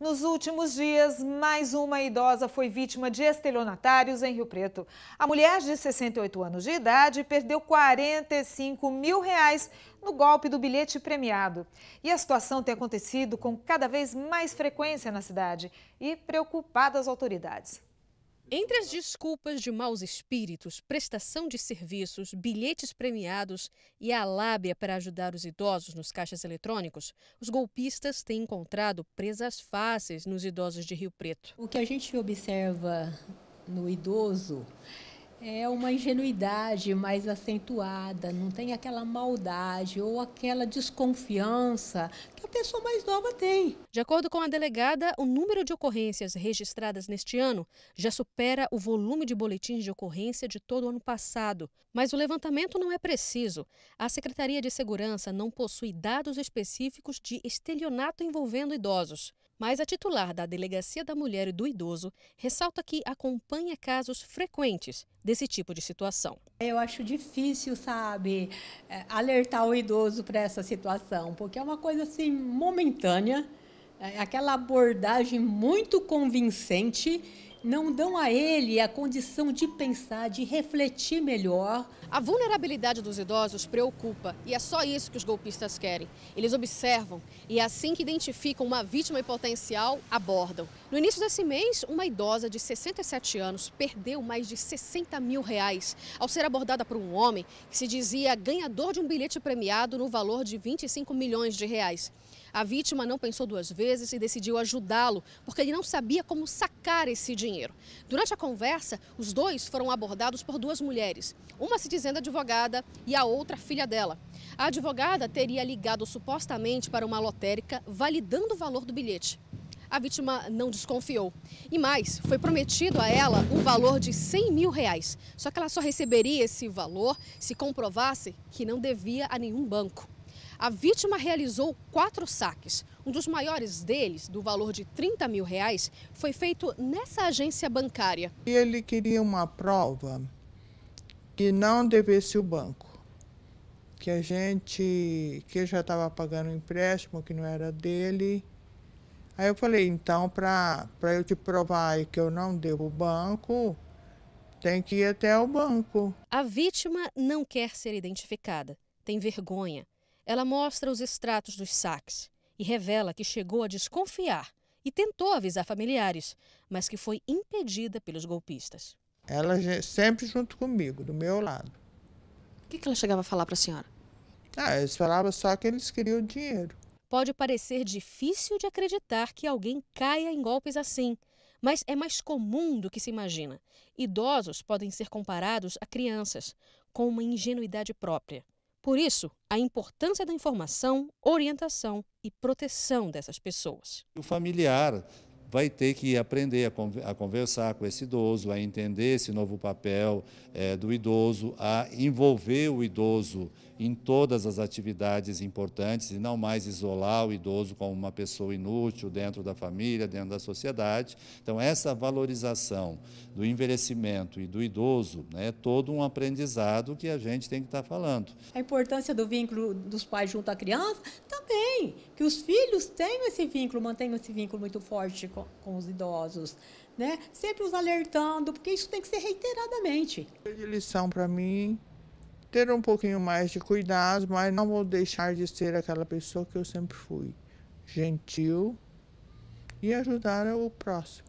Nos últimos dias, mais uma idosa foi vítima de estelionatários em Rio Preto. A mulher de 68 anos de idade perdeu 45 mil reais no golpe do bilhete premiado. E a situação tem acontecido com cada vez mais frequência na cidade e preocupadas autoridades. Entre as desculpas de maus espíritos, prestação de serviços, bilhetes premiados e a lábia para ajudar os idosos nos caixas eletrônicos, os golpistas têm encontrado presas fáceis nos idosos de Rio Preto. O que a gente observa no idoso é uma ingenuidade mais acentuada, não tem aquela maldade ou aquela desconfiança que a pessoa mais nova tem. De acordo com a delegada, o número de ocorrências registradas neste ano já supera o volume de boletins de ocorrência de todo o ano passado. Mas o levantamento não é preciso. A Secretaria de Segurança não possui dados específicos de estelionato envolvendo idosos. Mas a titular da Delegacia da Mulher e do Idoso ressalta que acompanha casos frequentes desse tipo de situação. Eu acho difícil, sabe, é, alertar o idoso para essa situação, porque é uma coisa assim momentânea, é aquela abordagem muito convincente não dão a ele a condição de pensar, de refletir melhor. A vulnerabilidade dos idosos preocupa e é só isso que os golpistas querem. Eles observam e é assim que identificam uma vítima potencial, abordam. No início desse mês, uma idosa de 67 anos perdeu mais de 60 mil reais ao ser abordada por um homem que se dizia ganhador de um bilhete premiado no valor de 25 milhões de reais. A vítima não pensou duas vezes e decidiu ajudá-lo, porque ele não sabia como sacar esse dinheiro. Durante a conversa, os dois foram abordados por duas mulheres, uma se dizendo advogada e a outra filha dela. A advogada teria ligado supostamente para uma lotérica, validando o valor do bilhete a vítima não desconfiou. E mais, foi prometido a ela um valor de 100 mil reais. Só que ela só receberia esse valor se comprovasse que não devia a nenhum banco. A vítima realizou quatro saques. Um dos maiores deles, do valor de 30 mil reais, foi feito nessa agência bancária. Ele queria uma prova que não devesse o banco, que a gente, que já estava pagando empréstimo que não era dele. Aí eu falei, então, para eu te provar que eu não devo o banco, tem que ir até o banco. A vítima não quer ser identificada, tem vergonha. Ela mostra os extratos dos saques e revela que chegou a desconfiar e tentou avisar familiares, mas que foi impedida pelos golpistas. Ela é sempre junto comigo, do meu lado. O que, ela chegava a falar para a senhora? Ah, eles falavam só que eles queriam dinheiro. Pode parecer difícil de acreditar que alguém caia em golpes assim, mas é mais comum do que se imagina. Idosos podem ser comparados a crianças, com uma ingenuidade própria. Por isso, a importância da informação, orientação e proteção dessas pessoas. O familiar vai ter que aprender a, conversar com esse idoso, a entender esse novo papel é, do idoso, a envolver o idoso em todas as atividades importantes e não mais isolar o idoso como uma pessoa inútil dentro da família, dentro da sociedade. Então, essa valorização do envelhecimento e do idoso né, é todo um aprendizado que a gente tem que estar tá falando. A importância do vínculo dos pais junto à criança também, que os filhos tenham esse vínculo, mantenham esse vínculo muito forte com, com os idosos. Né? Sempre os alertando, porque isso tem que ser reiteradamente. De lição para mim ter um pouquinho mais de cuidado, mas não vou deixar de ser aquela pessoa que eu sempre fui, gentil e ajudar o próximo.